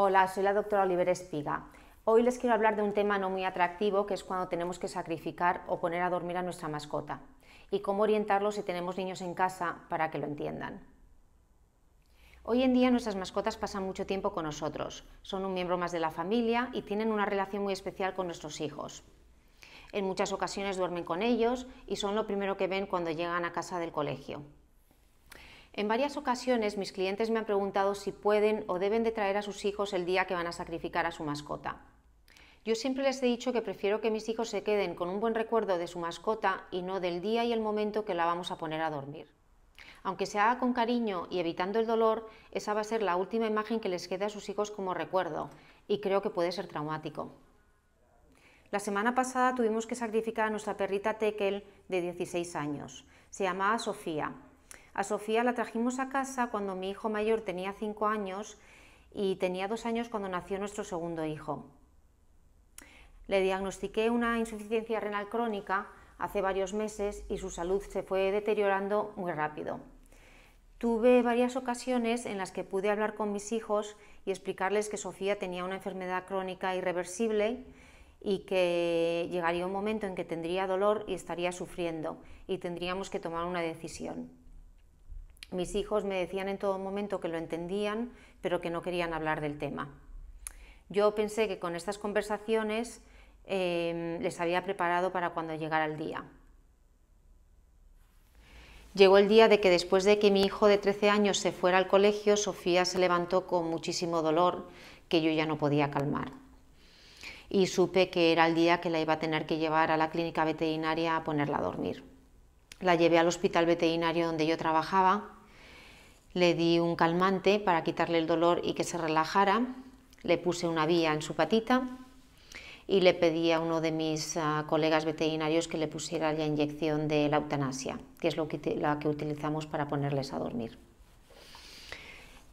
Hola, soy la doctora Oliver Espiga. Hoy les quiero hablar de un tema no muy atractivo, que es cuando tenemos que sacrificar o poner a dormir a nuestra mascota, y cómo orientarlo si tenemos niños en casa para que lo entiendan. Hoy en día nuestras mascotas pasan mucho tiempo con nosotros, son un miembro más de la familia y tienen una relación muy especial con nuestros hijos. En muchas ocasiones duermen con ellos y son lo primero que ven cuando llegan a casa del colegio. En varias ocasiones mis clientes me han preguntado si pueden o deben de traer a sus hijos el día que van a sacrificar a su mascota. Yo siempre les he dicho que prefiero que mis hijos se queden con un buen recuerdo de su mascota y no del día y el momento que la vamos a poner a dormir. Aunque se haga con cariño y evitando el dolor, esa va a ser la última imagen que les quede a sus hijos como recuerdo, y creo que puede ser traumático. La semana pasada tuvimos que sacrificar a nuestra perrita Tekel de 16 años. Se llamaba Sofía a Sofía la trajimos a casa cuando mi hijo mayor tenía 5 años y tenía 2 años cuando nació nuestro segundo hijo. Le diagnostiqué una insuficiencia renal crónica hace varios meses y su salud se fue deteriorando muy rápido. Tuve varias ocasiones en las que pude hablar con mis hijos y explicarles que Sofía tenía una enfermedad crónica irreversible y que llegaría un momento en que tendría dolor y estaría sufriendo y tendríamos que tomar una decisión mis hijos me decían en todo momento que lo entendían, pero que no querían hablar del tema. Yo pensé que con estas conversaciones eh, les había preparado para cuando llegara el día. Llegó el día de que después de que mi hijo de 13 años se fuera al colegio, Sofía se levantó con muchísimo dolor que yo ya no podía calmar. Y supe que era el día que la iba a tener que llevar a la clínica veterinaria a ponerla a dormir. La llevé al hospital veterinario donde yo trabajaba le di un calmante para quitarle el dolor y que se relajara, le puse una vía en su patita y le pedí a uno de mis ah, colegas veterinarios que le pusiera la inyección de la eutanasia, que es la que utilizamos para ponerles a dormir.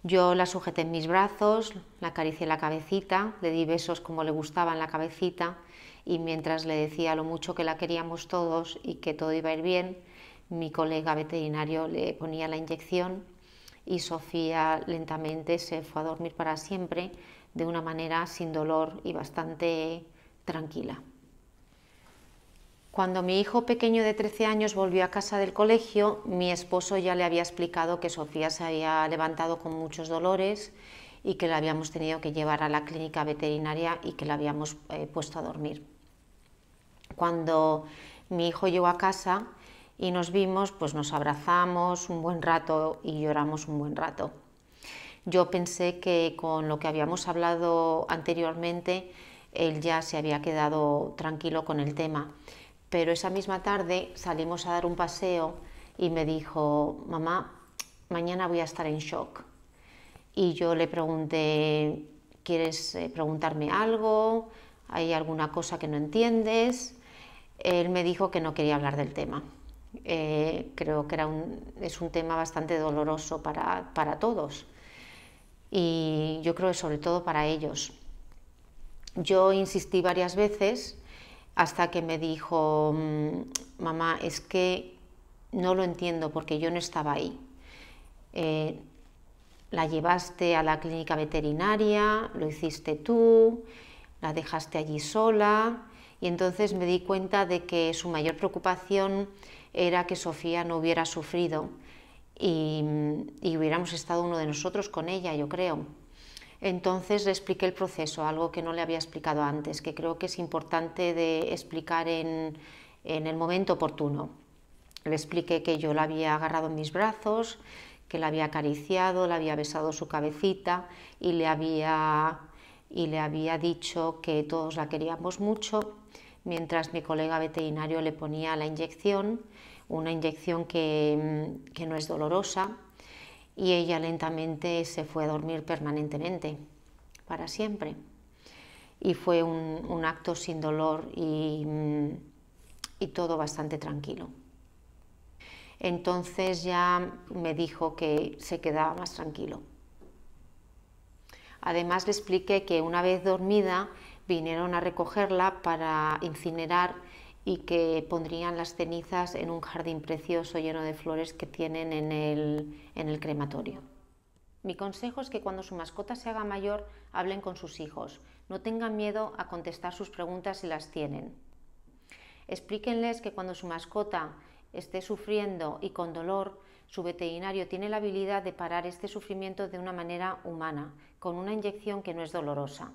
Yo la sujeté en mis brazos, la acaricié la cabecita, le di besos como le gustaba en la cabecita y mientras le decía lo mucho que la queríamos todos y que todo iba a ir bien, mi colega veterinario le ponía la inyección y Sofía lentamente se fue a dormir para siempre de una manera sin dolor y bastante tranquila. Cuando mi hijo pequeño de 13 años volvió a casa del colegio, mi esposo ya le había explicado que Sofía se había levantado con muchos dolores y que la habíamos tenido que llevar a la clínica veterinaria y que la habíamos eh, puesto a dormir. Cuando mi hijo llegó a casa, y nos vimos, pues nos abrazamos un buen rato y lloramos un buen rato. Yo pensé que con lo que habíamos hablado anteriormente, él ya se había quedado tranquilo con el tema. Pero esa misma tarde salimos a dar un paseo y me dijo, mamá, mañana voy a estar en shock. Y yo le pregunté, ¿quieres eh, preguntarme algo? ¿Hay alguna cosa que no entiendes? Él me dijo que no quería hablar del tema. Eh, creo que era es un tema bastante doloroso para, todos y yo creo que sobre todo para ellos. Yo insistí varias veces hasta que me dijo, mm, mamá, es que no lo entiendo porque yo no estaba ahí. Eh, la llevaste a la clínica veterinaria, lo hiciste tú, la dejaste allí sola y entonces me di cuenta de que su mayor preocupación era que Sofía no hubiera sufrido y, hubiéramos estado uno de nosotros con ella, yo creo. Entonces le expliqué el proceso, algo que no le había explicado antes, que creo que es importante de explicar en, el momento oportuno. Le expliqué que yo la había agarrado en mis brazos, que la había acariciado, le había besado su cabecita y le y le había dicho que todos la queríamos mucho mientras mi colega veterinario le ponía la inyección, una inyección mm, que, no es dolorosa, y ella lentamente se fue a dormir permanentemente, para siempre. Y fue un, acto sin dolor mm, y todo bastante tranquilo. Entonces ya me dijo que se quedaba más tranquilo. Además le expliqué que una vez dormida vinieron a recogerla para incinerar y que pondrían las cenizas en un jardín precioso lleno de flores que tienen en el, crematorio. Mi consejo es que cuando su mascota se haga mayor hablen con sus hijos, no tengan miedo a contestar sus preguntas si las tienen. Explíquenles que cuando su mascota esté sufriendo y con dolor, su veterinario tiene la habilidad de parar este sufrimiento de una manera humana, con una inyección que no es dolorosa.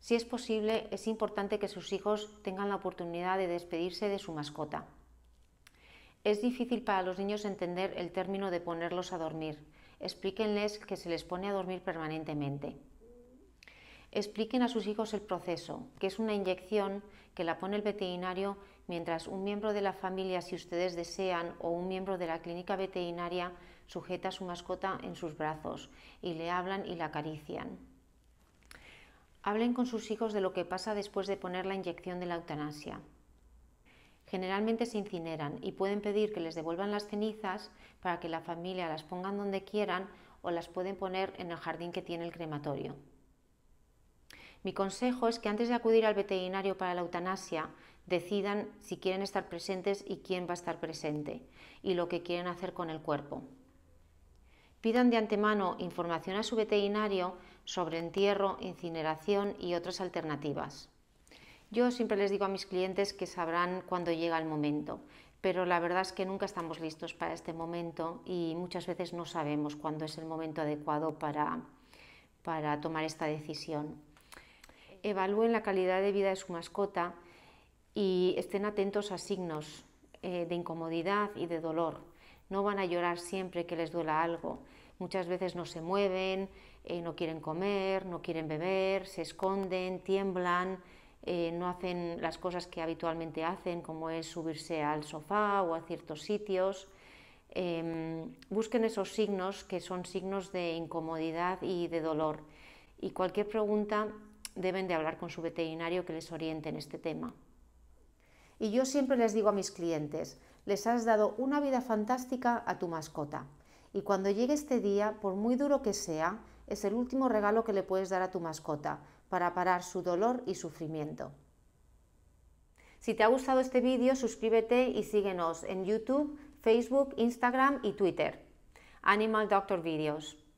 Si es posible, es importante que sus hijos tengan la oportunidad de despedirse de su mascota. Es difícil para los niños entender el término de ponerlos a dormir. Explíquenles que se les pone a dormir permanentemente. Expliquen a sus hijos el proceso, que es una inyección que la pone el veterinario mientras un miembro de la familia, si ustedes desean, o un miembro de la clínica veterinaria sujeta a su mascota en sus brazos y le hablan y la acarician. Hablen con sus hijos de lo que pasa después de poner la inyección de la eutanasia. Generalmente se incineran y pueden pedir que les devuelvan las cenizas para que la familia las pongan donde quieran o las pueden poner en el jardín que tiene el crematorio. Mi consejo es que antes de acudir al veterinario para la eutanasia, decidan si quieren estar presentes y quién va a estar presente y lo que quieren hacer con el cuerpo. Pidan de antemano información a su veterinario sobre entierro, incineración y otras alternativas. Yo siempre les digo a mis clientes que sabrán cuando llega el momento, pero la verdad es que nunca estamos listos para este momento y muchas veces no sabemos cuándo es el momento adecuado para, para tomar esta decisión. Evalúen la calidad de vida de su mascota y estén atentos a signos eh, de incomodidad y de dolor no van a llorar siempre que les duela algo. Muchas veces no se mueven, eh, no quieren comer, no quieren beber, se esconden, tiemblan, eh, no hacen las cosas que habitualmente hacen, como es subirse al sofá o a ciertos sitios. Em, busquen esos signos que son signos de incomodidad y de dolor. Y cualquier pregunta deben de hablar con su veterinario que les oriente en este tema. Y yo siempre les digo a mis clientes, les has dado una vida fantástica a tu mascota. Y cuando llegue este día, por muy duro que sea, es el último regalo que le puedes dar a tu mascota para parar su dolor y sufrimiento. Si te ha gustado este vídeo, suscríbete y síguenos en YouTube, Facebook, Instagram y Twitter. Animal Doctor Videos.